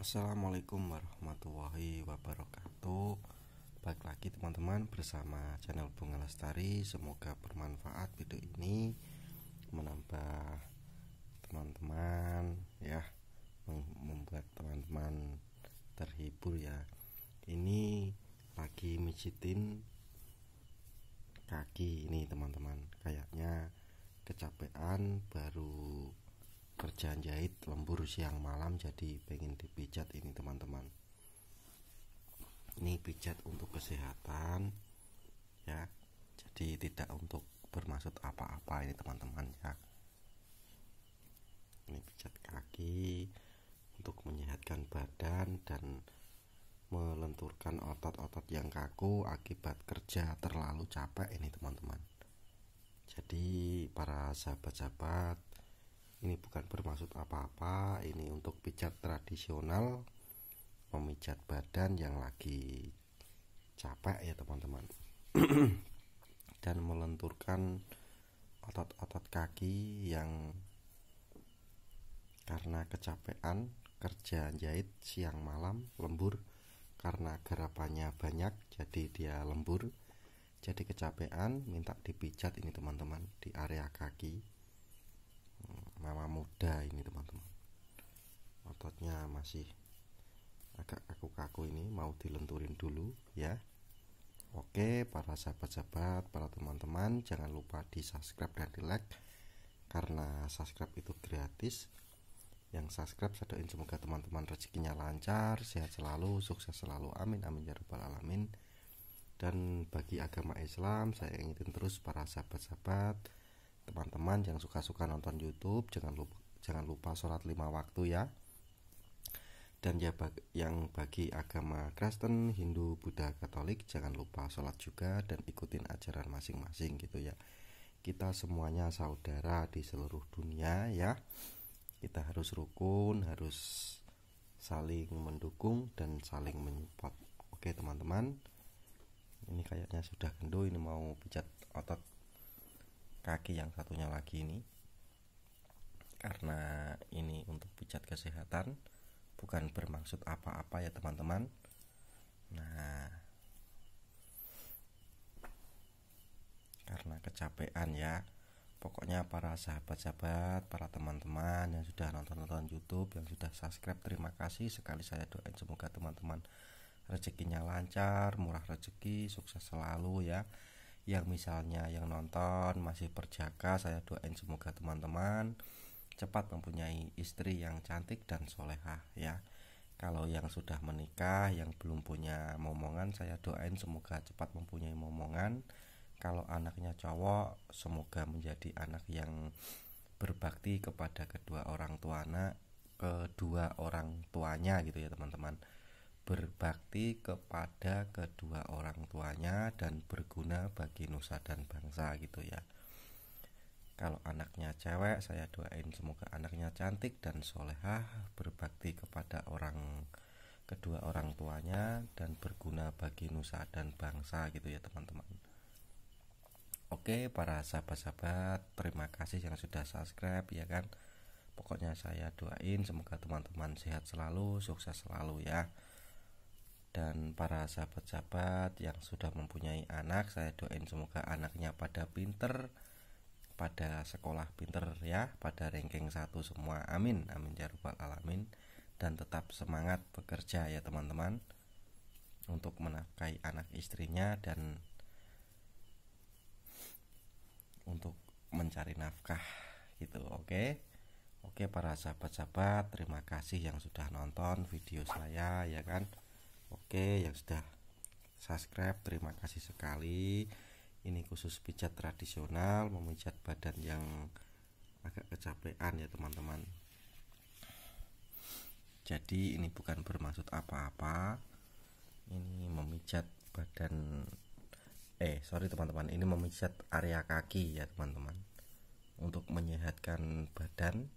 Assalamualaikum warahmatullahi wabarakatuh Baik lagi teman-teman bersama channel Bunga Lestari Semoga bermanfaat video ini Menambah teman-teman ya Membuat teman-teman terhibur ya Ini lagi micitin kaki ini teman-teman Kayaknya kecapean baru kerjaan jahit lembur siang malam jadi pengen dipijat ini teman-teman ini pijat untuk kesehatan ya jadi tidak untuk bermaksud apa-apa ini teman-teman ya ini pijat kaki untuk menyehatkan badan dan melenturkan otot-otot yang kaku akibat kerja terlalu capek ini teman-teman jadi para sahabat-sahabat ini bukan bermaksud apa-apa ini untuk pijat tradisional memijat badan yang lagi capek ya teman-teman dan melenturkan otot-otot kaki yang karena kecapean kerja jahit siang malam lembur karena garapannya banyak jadi dia lembur jadi kecapean minta dipijat ini teman-teman di area kaki mama muda ini teman-teman ototnya masih agak kaku-kaku ini mau dilenturin dulu ya Oke para sahabat-sahabat para teman-teman jangan lupa di subscribe dan di like karena subscribe itu gratis yang subscribe saya doain semoga teman-teman rezekinya lancar sehat selalu sukses selalu amin amin ya rabbal alamin dan bagi agama Islam saya ingetin terus para sahabat-sahabat teman-teman yang suka-suka nonton YouTube jangan lupa jangan lupa sholat lima waktu ya dan ya yang bagi agama Kristen, Hindu, Buddha, Katolik jangan lupa sholat juga dan ikutin ajaran masing-masing gitu ya kita semuanya saudara di seluruh dunia ya kita harus rukun harus saling mendukung dan saling menyupport oke teman-teman ini kayaknya sudah kendo ini mau pijat otot kaki yang satunya lagi ini karena ini untuk pijat kesehatan bukan bermaksud apa-apa ya teman-teman nah karena kecapean ya pokoknya para sahabat-sahabat para teman-teman yang sudah nonton-nonton YouTube yang sudah subscribe terima kasih sekali saya doain semoga teman-teman rezekinya lancar murah rezeki sukses selalu ya yang misalnya yang nonton masih perjaka saya doain semoga teman-teman cepat mempunyai istri yang cantik dan soleha ya kalau yang sudah menikah yang belum punya momongan saya doain semoga cepat mempunyai momongan kalau anaknya cowok semoga menjadi anak yang berbakti kepada kedua orang tua anak kedua orang tuanya gitu ya teman-teman berbakti kepada kedua orang tuanya dan berguna bagi nusa dan bangsa gitu ya kalau anaknya cewek saya doain semoga anaknya cantik dan solehah berbakti kepada orang kedua orang tuanya dan berguna bagi nusa dan bangsa gitu ya teman-teman oke para sahabat-sahabat terima kasih yang sudah subscribe ya kan pokoknya saya doain semoga teman-teman sehat selalu sukses selalu ya dan para sahabat-sahabat yang sudah mempunyai anak saya doain semoga anaknya pada pinter pada sekolah pinter ya pada ranking satu semua amin amin ya rabbal alamin dan tetap semangat bekerja ya teman-teman untuk menafkahi anak istrinya dan untuk mencari nafkah gitu oke okay? oke okay, para sahabat-sahabat terima kasih yang sudah nonton video saya ya kan Oke, yang sudah subscribe terima kasih sekali. Ini khusus pijat tradisional, memijat badan yang agak kecapean ya teman-teman. Jadi ini bukan bermaksud apa-apa. Ini memijat badan eh sorry teman-teman, ini memijat area kaki ya teman-teman. Untuk menyehatkan badan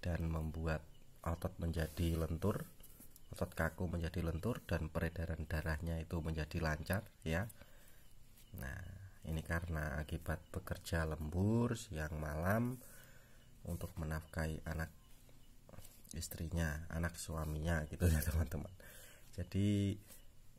dan membuat otot menjadi lentur otot kaku menjadi lentur dan peredaran darahnya itu menjadi lancar ya nah ini karena akibat bekerja lembur siang malam untuk menafkahi anak istrinya anak suaminya gitu ya teman-teman jadi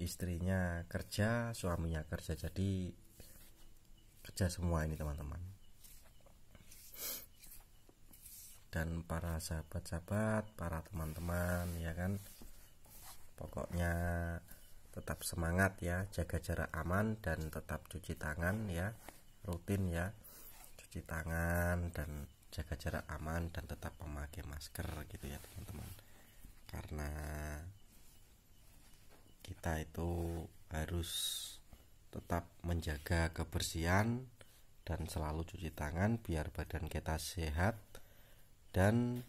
istrinya kerja suaminya kerja jadi kerja semua ini teman-teman dan para sahabat-sahabat para teman-teman ya kan pokoknya tetap semangat ya jaga jarak aman dan tetap cuci tangan ya rutin ya cuci tangan dan jaga jarak aman dan tetap memakai masker gitu ya teman-teman karena kita itu harus tetap menjaga kebersihan dan selalu cuci tangan biar badan kita sehat dan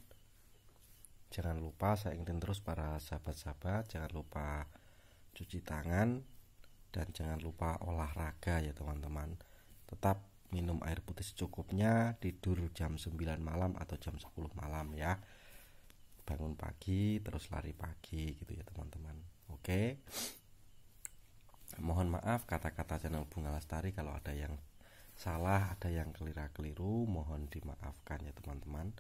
Jangan lupa saya ingetin terus para sahabat-sahabat, jangan lupa cuci tangan dan jangan lupa olahraga ya teman-teman. Tetap minum air putih secukupnya, tidur jam 9 malam atau jam 10 malam ya. Bangun pagi, terus lari pagi gitu ya teman-teman. Oke. Mohon maaf kata-kata channel Bunga Lestari kalau ada yang salah, ada yang kelira-keliru, mohon dimaafkan ya teman-teman.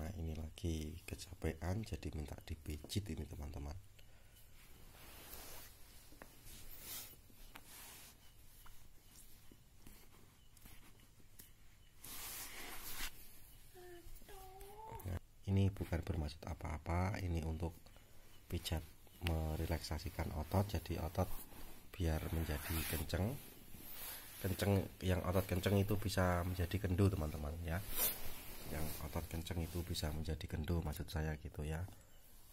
karena ini lagi kecapean jadi minta dipijit ini teman-teman ini bukan bermaksud apa-apa ini untuk pijat merelaksasikan otot jadi otot biar menjadi kenceng kenceng yang otot kenceng itu bisa menjadi kendu teman-teman ya yang otot kenceng itu bisa menjadi gendo maksud saya gitu ya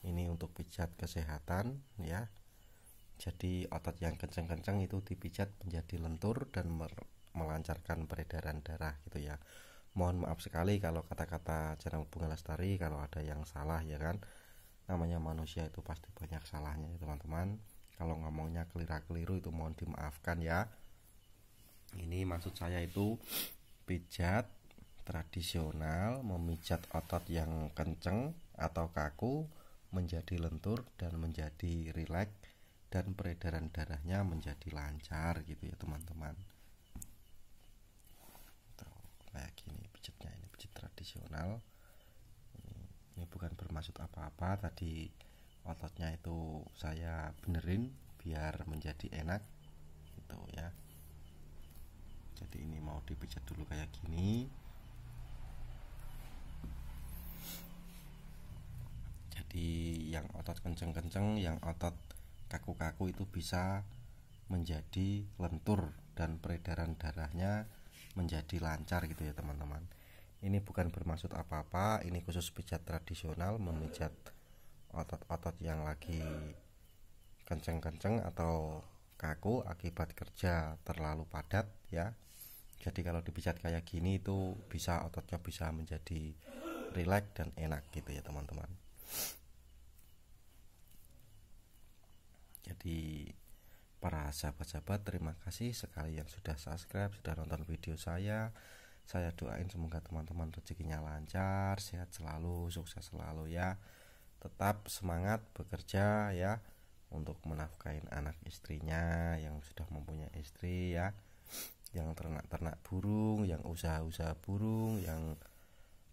ini untuk pijat kesehatan ya jadi otot yang kenceng-kenceng itu dipijat menjadi lentur dan melancarkan peredaran darah gitu ya mohon maaf sekali kalau kata-kata cara bunga lestari kalau ada yang salah ya kan namanya manusia itu pasti banyak salahnya ya teman-teman kalau ngomongnya keliru-keliru itu mohon dimaafkan ya ini maksud saya itu pijat tradisional memijat otot yang kenceng atau kaku menjadi lentur dan menjadi rileks dan peredaran darahnya menjadi lancar gitu ya teman-teman kayak gini pijatnya ini pijat tradisional ini, bukan bermaksud apa-apa tadi ototnya itu saya benerin biar menjadi enak gitu ya jadi ini mau dipijat dulu kayak gini yang otot kenceng-kenceng yang otot kaku-kaku itu bisa menjadi lentur dan peredaran darahnya menjadi lancar gitu ya teman-teman ini bukan bermaksud apa-apa ini khusus pijat tradisional memijat otot-otot yang lagi kenceng-kenceng atau kaku akibat kerja terlalu padat ya jadi kalau dipijat kayak gini itu bisa ototnya bisa menjadi rileks dan enak gitu ya teman-teman jadi para sahabat-sahabat terima kasih sekali yang sudah subscribe sudah nonton video saya saya doain semoga teman-teman rezekinya lancar sehat selalu sukses selalu ya tetap semangat bekerja ya untuk menafkahin anak istrinya yang sudah mempunyai istri ya yang ternak-ternak burung yang usaha-usaha burung yang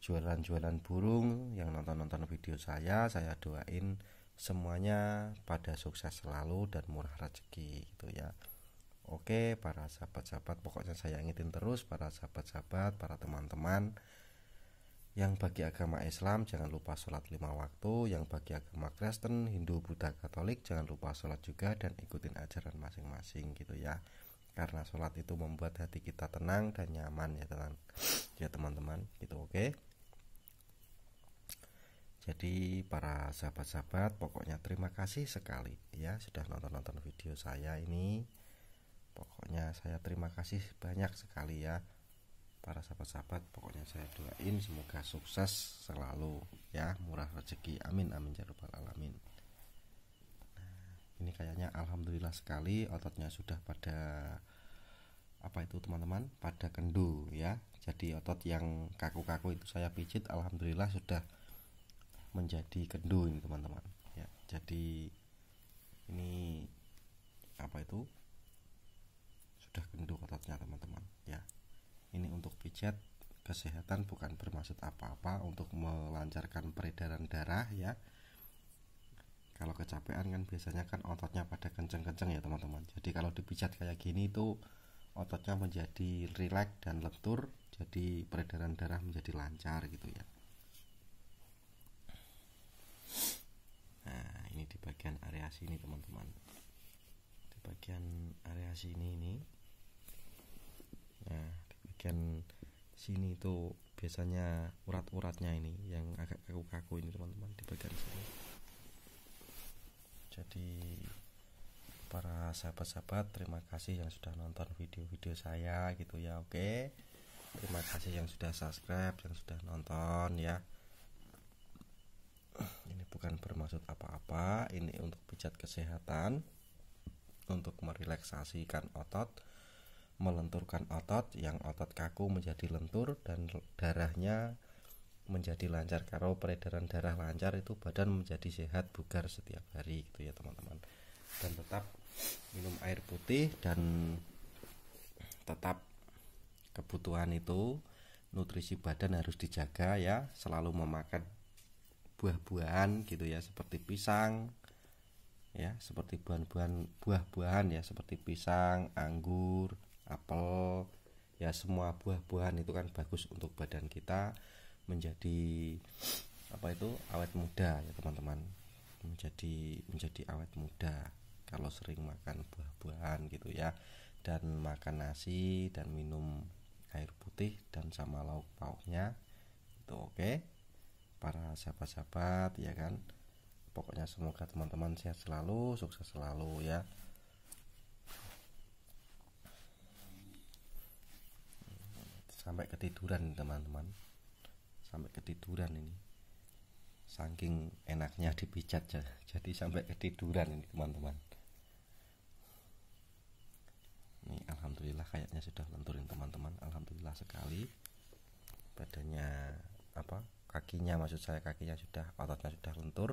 jualan-jualan burung yang nonton-nonton video saya saya doain semuanya pada sukses selalu dan murah rezeki gitu ya oke para sahabat-sahabat pokoknya saya ingetin terus para sahabat-sahabat para teman-teman yang bagi agama Islam jangan lupa sholat lima waktu yang bagi agama Kristen Hindu Buddha Katolik jangan lupa sholat juga dan ikutin ajaran masing-masing gitu ya karena sholat itu membuat hati kita tenang dan nyaman ya teman ya teman-teman gitu oke okay? Jadi para sahabat-sahabat pokoknya terima kasih sekali ya sudah nonton-nonton video saya ini. Pokoknya saya terima kasih banyak sekali ya para sahabat-sahabat pokoknya saya doain semoga sukses selalu ya murah rezeki amin amin ya rabbal alamin nah, ini kayaknya alhamdulillah sekali ototnya sudah pada apa itu teman-teman pada kendu ya jadi otot yang kaku-kaku itu saya pijit alhamdulillah sudah menjadi kendu ini teman-teman ya jadi ini apa itu sudah kendu ototnya teman-teman ya ini untuk pijat kesehatan bukan bermaksud apa-apa untuk melancarkan peredaran darah ya kalau kecapean kan biasanya kan ototnya pada kenceng-kenceng ya teman-teman jadi kalau dipijat kayak gini itu ototnya menjadi rileks dan lentur jadi peredaran darah menjadi lancar gitu ya nah ini di bagian area sini teman-teman di bagian area sini ini nah di bagian sini itu biasanya urat-uratnya ini yang agak kaku-kaku ini teman-teman di bagian sini jadi para sahabat-sahabat terima kasih yang sudah nonton video-video saya gitu ya oke okay? terima kasih yang sudah subscribe yang sudah nonton ya ini bukan bermaksud apa-apa ini untuk pijat kesehatan untuk merelaksasikan otot melenturkan otot yang otot kaku menjadi lentur dan darahnya menjadi lancar kalau peredaran darah lancar itu badan menjadi sehat bugar setiap hari gitu ya teman-teman dan tetap minum air putih dan tetap kebutuhan itu nutrisi badan harus dijaga ya selalu memakan buah-buahan gitu ya seperti pisang ya seperti buah-buahan buah-buahan ya seperti pisang, anggur, apel ya semua buah-buahan itu kan bagus untuk badan kita menjadi apa itu awet muda ya teman-teman menjadi menjadi awet muda kalau sering makan buah-buahan gitu ya dan makan nasi dan minum air putih dan sama lauk lauknya itu oke okay para sahabat-sahabat ya kan pokoknya semoga teman-teman sehat selalu sukses selalu ya sampai ketiduran teman-teman sampai ketiduran ini saking enaknya dipijat jadi sampai ketiduran ini teman-teman ini alhamdulillah kayaknya sudah lenturin teman-teman alhamdulillah sekali badannya apa kakinya maksud saya kakinya sudah ototnya sudah lentur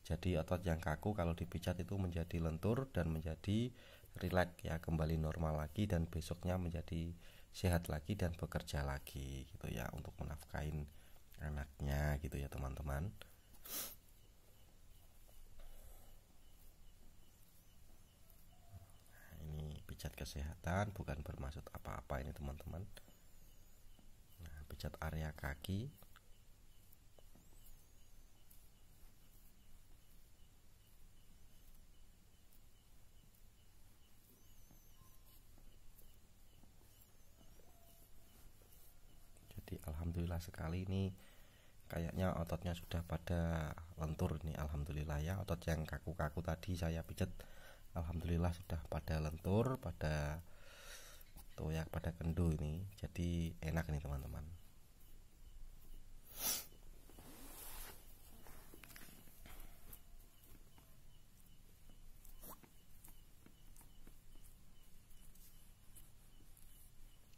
jadi otot yang kaku kalau dipijat itu menjadi lentur dan menjadi rileks ya kembali normal lagi dan besoknya menjadi sehat lagi dan bekerja lagi gitu ya untuk menafkain anaknya gitu ya teman-teman nah, ini pijat kesehatan bukan bermaksud apa-apa ini teman-teman nah pijat area kaki jadi alhamdulillah sekali ini kayaknya ototnya sudah pada lentur nih alhamdulillah ya otot yang kaku-kaku tadi saya pijet alhamdulillah sudah pada lentur pada tuh ya pada kendu ini jadi enak nih teman-teman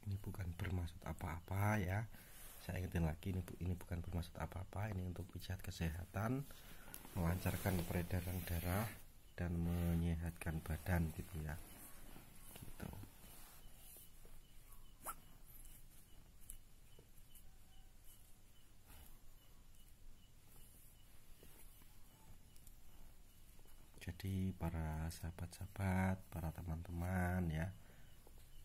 ini bukan bermaksud apa-apa ya saya ingetin lagi ini bu ini bukan bermaksud apa-apa ini untuk pijat kesehatan melancarkan peredaran darah dan menyehatkan badan gitu ya gitu jadi para sahabat-sahabat para teman-teman ya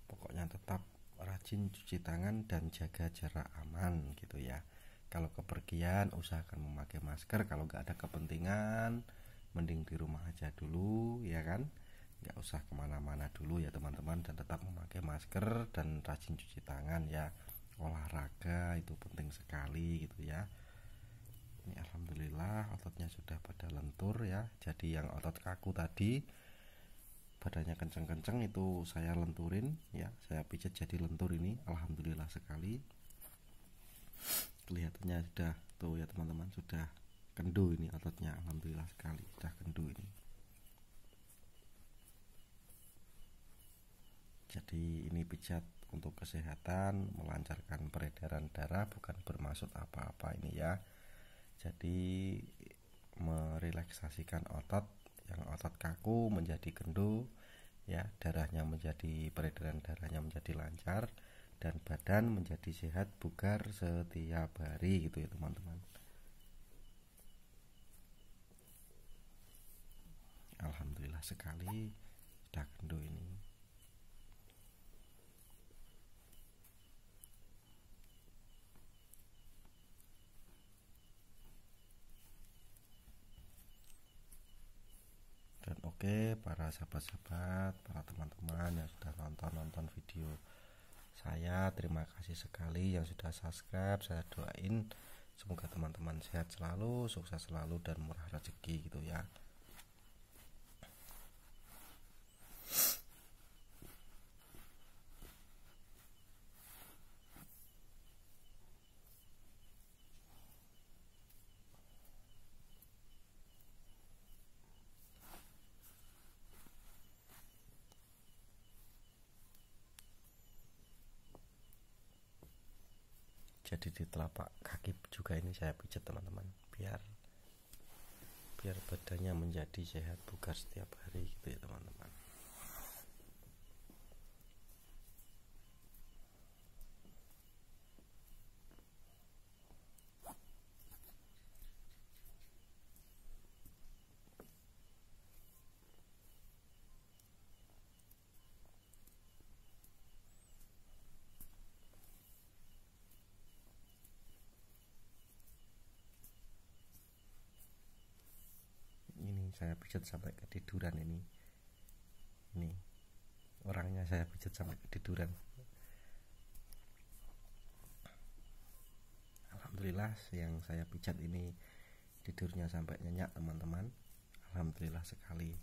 pokoknya tetap rajin cuci tangan dan jaga jarak aman gitu ya kalau kepergian usahakan memakai masker kalau nggak ada kepentingan mending di rumah aja dulu ya kan nggak usah kemana-mana dulu ya teman-teman dan tetap memakai masker dan rajin cuci tangan ya olahraga itu penting sekali gitu ya ini alhamdulillah ototnya sudah pada lentur ya jadi yang otot kaku tadi badannya kencang-kencang itu saya lenturin ya saya pijat jadi lentur ini alhamdulillah sekali kelihatannya sudah tuh ya teman-teman sudah kendu ini ototnya alhamdulillah sekali sudah kendu ini jadi ini pijat untuk kesehatan melancarkan peredaran darah bukan bermaksud apa-apa ini ya jadi merelaksasikan otot yang otot kaku menjadi kendu ya darahnya menjadi peredaran darahnya menjadi lancar dan badan menjadi sehat bugar setiap hari gitu ya teman-teman Alhamdulillah sekali sudah Oke, para sahabat-sahabat, para teman-teman yang sudah nonton-nonton video saya, terima kasih sekali yang sudah subscribe. Saya doain semoga teman-teman sehat selalu, sukses selalu dan murah rezeki gitu ya. jadi di telapak kaki juga ini saya pijat teman-teman biar biar badannya menjadi sehat bugar setiap hari gitu ya teman-teman saya pijat sampai ketiduran ini ini orangnya saya pijat sampai ketiduran Alhamdulillah yang saya pijat ini tidurnya sampai nyenyak teman-teman Alhamdulillah sekali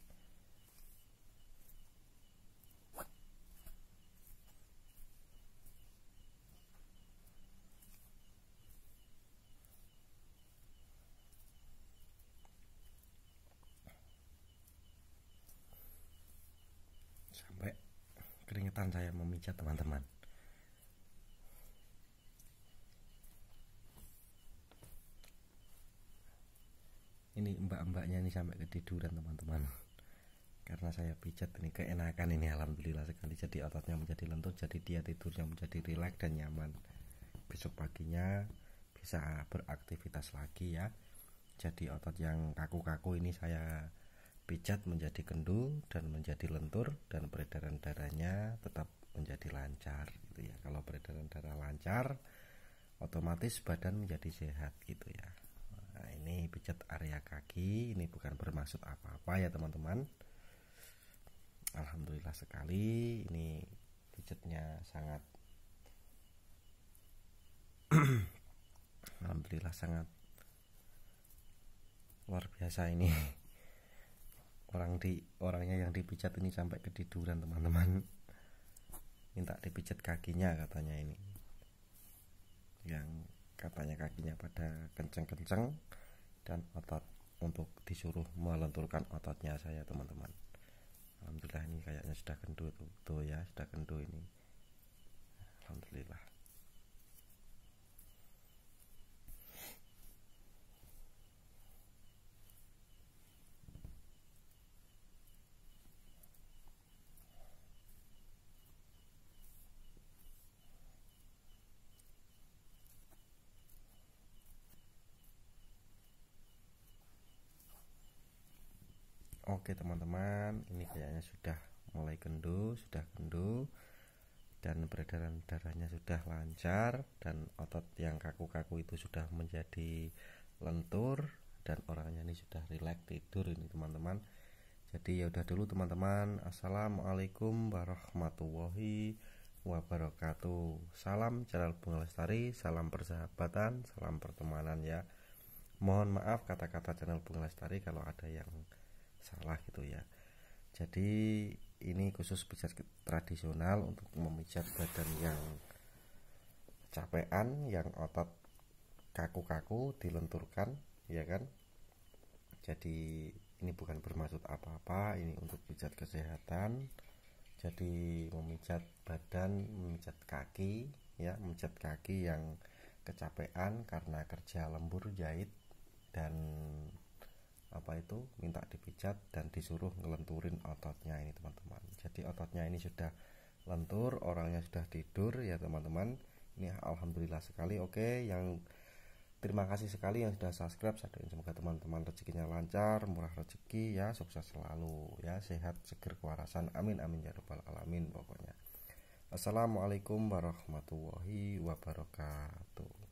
keringetan saya memijat teman-teman ini mbak-mbaknya ini sampai ketiduran teman-teman karena saya pijat ini keenakan ini alhamdulillah sekali jadi ototnya menjadi lentur jadi dia tidurnya menjadi rileks dan nyaman besok paginya bisa beraktivitas lagi ya jadi otot yang kaku-kaku ini saya Pijat menjadi kendung dan menjadi lentur dan peredaran darahnya tetap menjadi lancar gitu ya. Kalau peredaran darah lancar, otomatis badan menjadi sehat gitu ya. Nah, ini pijat area kaki, ini bukan bermaksud apa-apa ya teman-teman. Alhamdulillah sekali, ini pijatnya sangat Alhamdulillah sangat luar biasa ini orang di orangnya yang dipijat ini sampai ketiduran teman-teman minta dipijat kakinya katanya ini yang katanya kakinya pada kenceng-kenceng dan otot untuk disuruh melenturkan ototnya saya teman-teman Alhamdulillah ini kayaknya sudah kendur tuh, ya sudah kendur ini Alhamdulillah Oke teman-teman, ini kayaknya sudah mulai kendu, sudah kendu dan peredaran darahnya sudah lancar dan otot yang kaku-kaku itu sudah menjadi lentur dan orangnya ini sudah rileks tidur ini teman-teman. Jadi ya udah dulu teman-teman. Assalamualaikum warahmatullahi wabarakatuh. Salam channel Bunga Lestari, salam persahabatan, salam pertemanan ya. Mohon maaf kata-kata channel Bunga Lestari kalau ada yang salah gitu ya jadi ini khusus pijat tradisional untuk memijat badan yang capean yang otot kaku-kaku dilenturkan ya kan jadi ini bukan bermaksud apa-apa ini untuk pijat kesehatan jadi memijat badan memijat kaki ya memijat kaki yang kecapean karena kerja lembur jahit dan apa itu minta dipijat dan disuruh ngelenturin ototnya ini teman-teman jadi ototnya ini sudah lentur orangnya sudah tidur ya teman-teman ini alhamdulillah sekali oke yang terima kasih sekali yang sudah subscribe saya doain semoga teman-teman rezekinya lancar murah rezeki ya sukses selalu ya sehat seger kewarasan amin amin ya rabbal alamin pokoknya assalamualaikum warahmatullahi wabarakatuh